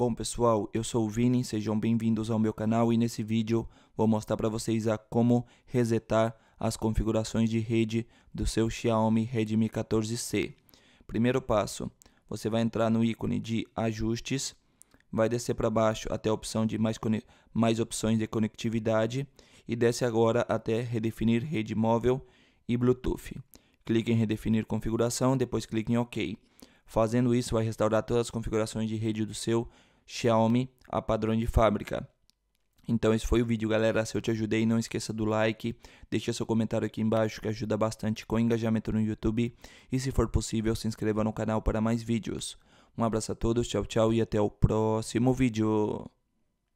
Bom pessoal, eu sou o Vini, sejam bem-vindos ao meu canal e nesse vídeo vou mostrar para vocês a como resetar as configurações de rede do seu Xiaomi Redmi 14C. Primeiro passo, você vai entrar no ícone de ajustes, vai descer para baixo até a opção de mais, mais opções de conectividade e desce agora até redefinir rede móvel e Bluetooth. Clique em redefinir configuração, depois clique em OK. Fazendo isso, vai restaurar todas as configurações de rede do seu Xiaomi a padrão de fábrica. Então esse foi o vídeo, galera. Se eu te ajudei, não esqueça do like, deixa seu comentário aqui embaixo que ajuda bastante com o engajamento no YouTube e se for possível, se inscreva no canal para mais vídeos. Um abraço a todos, tchau, tchau e até o próximo vídeo.